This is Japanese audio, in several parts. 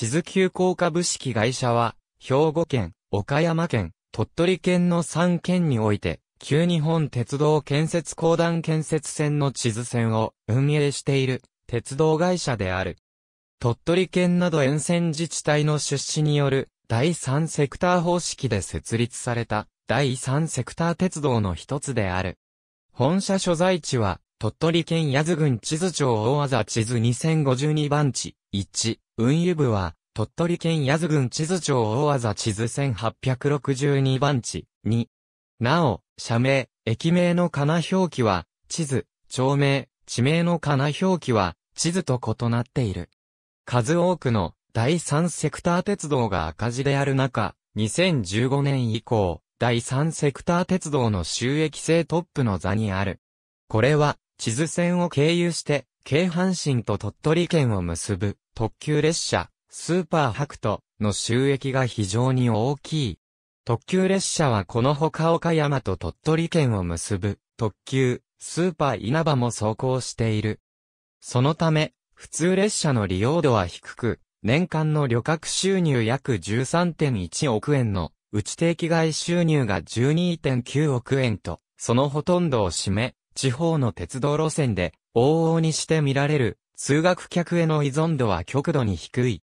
地図急行株式会社は、兵庫県、岡山県、鳥取県の3県において、旧日本鉄道建設公団建設線の地図線を運営している鉄道会社である。鳥取県など沿線自治体の出資による第3セクター方式で設立された第3セクター鉄道の一つである。本社所在地は鳥取県八頭郡地図町大和地図2052番地、1、運輸部は、鳥取県八頭郡地図町大技地図1862番地、2。なお、社名、駅名のかな表記は、地図、町名、地名のかな表記は、地図と異なっている。数多くの第3セクター鉄道が赤字である中、2015年以降、第3セクター鉄道の収益性トップの座にある。これは、地図線を経由して、京阪神と鳥取県を結ぶ特急列車、スーパーハクトの収益が非常に大きい。特急列車はこのほか岡山と鳥取県を結ぶ特急、スーパー稲葉も走行している。そのため、普通列車の利用度は低く、年間の旅客収入約13.1億円の、うち定期外収入が12.9億円と、そのほとんどを占め、地方の鉄道路線で往々にして見られる、通学客への依存度は極度に低い。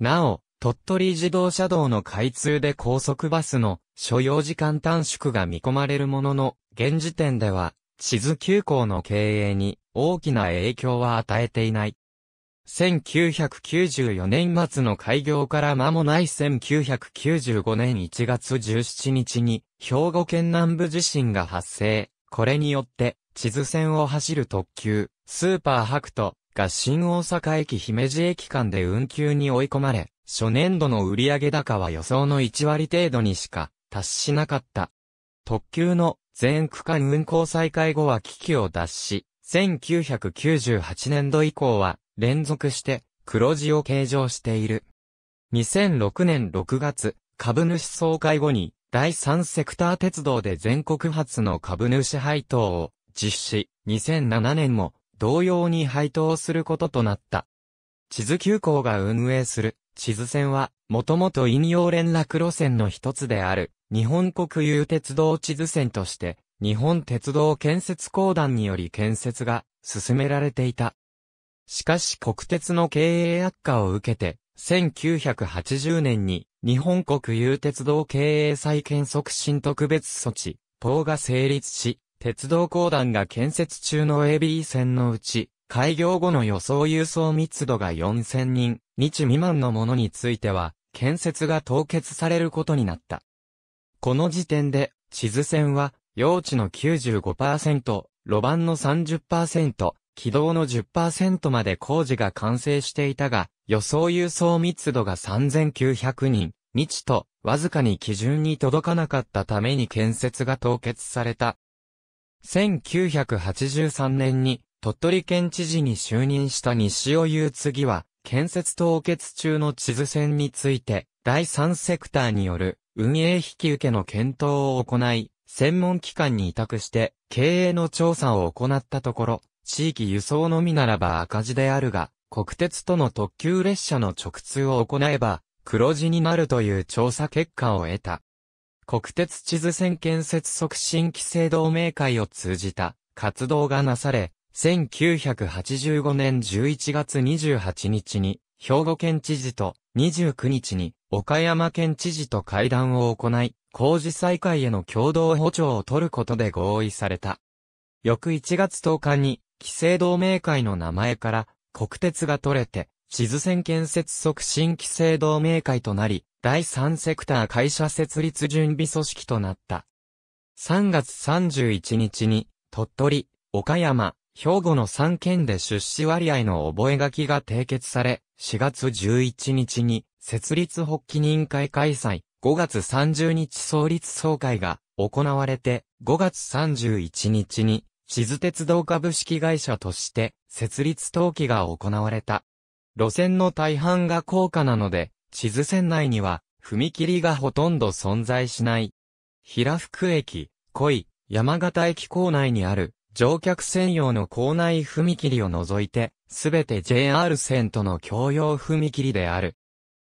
なお、鳥取自動車道の開通で高速バスの所要時間短縮が見込まれるものの、現時点では、地図急行の経営に大きな影響は与えていない。1994年末の開業から間もない1995年1月17日に兵庫県南部地震が発生。これによって地図線を走る特急、スーパーハクトが新大阪駅姫路駅間で運休に追い込まれ、初年度の売上高は予想の1割程度にしか達しなかった。特急の全区間運行再開後は危機を脱し、1998年度以降は連続して黒字を計上している。2006年6月、株主総会後に第三セクター鉄道で全国初の株主配当を実施、2007年も同様に配当することとなった。地図急行が運営する地図線は、もともと引用連絡路線の一つである、日本国有鉄道地図線として、日本鉄道建設公団により建設が進められていた。しかし国鉄の経営悪化を受けて、1980年に日本国有鉄道経営再建促進特別措置、法が成立し、鉄道公団が建設中の AB 線のうち、開業後の予想輸送密度が4000人、日未満のものについては、建設が凍結されることになった。この時点で、地図線は、用地の95%、路盤の30%、軌道の10%まで工事が完成していたが、予想輸送密度が3900人、日と、わずかに基準に届かなかったために建設が凍結された。1983年に鳥取県知事に就任した西尾祐次は、建設凍結中の地図線について、第三セクターによる運営引き受けの検討を行い、専門機関に委託して経営の調査を行ったところ、地域輸送のみならば赤字であるが、国鉄との特急列車の直通を行えば、黒字になるという調査結果を得た。国鉄地図線建設促進規制同盟会を通じた活動がなされ、1985年11月28日に兵庫県知事と29日に岡山県知事と会談を行い、工事再開への共同補助を取ることで合意された。翌1月10日に、規制同盟会の名前から国鉄が取れて、地図線建設促進規制同盟会となり、第3セクター会社設立準備組織となった。3月31日に、鳥取、岡山、兵庫の3県で出資割合の覚書が締結され、4月11日に設立発起人会開催、5月30日創立総会が行われて、5月31日に、地図鉄道株式会社として設立登記が行われた。路線の大半が高価なので、地図線内には、踏切がほとんど存在しない。平福駅、小井、山形駅構内にある、乗客専用の構内踏切を除いて、すべて JR 線との共用踏切である。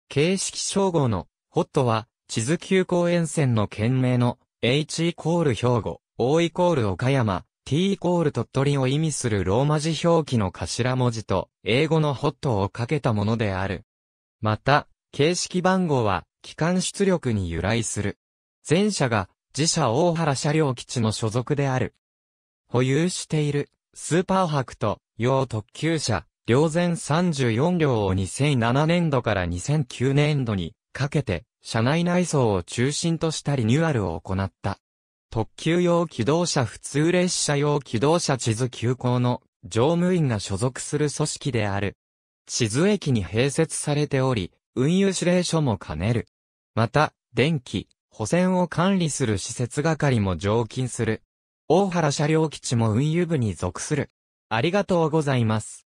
形式称号の、ホットは、地図急行沿線の県名の、H イコール兵庫、O イコール岡山、T イコール鳥取を意味するローマ字表記の頭文字と、英語のホットをかけたものである。また、形式番号は、機関出力に由来する。前者が、自社大原車両基地の所属である。保有している、スーパーハクと、用特急車、両前34両を2007年度から2009年度に、かけて、車内内装を中心としたリニューアルを行った。特急用機動車普通列車用機動車地図急行の乗務員が所属する組織である。地図駅に併設されており、運輸指令書も兼ねる。また、電気、保線を管理する施設係も常勤する。大原車両基地も運輸部に属する。ありがとうございます。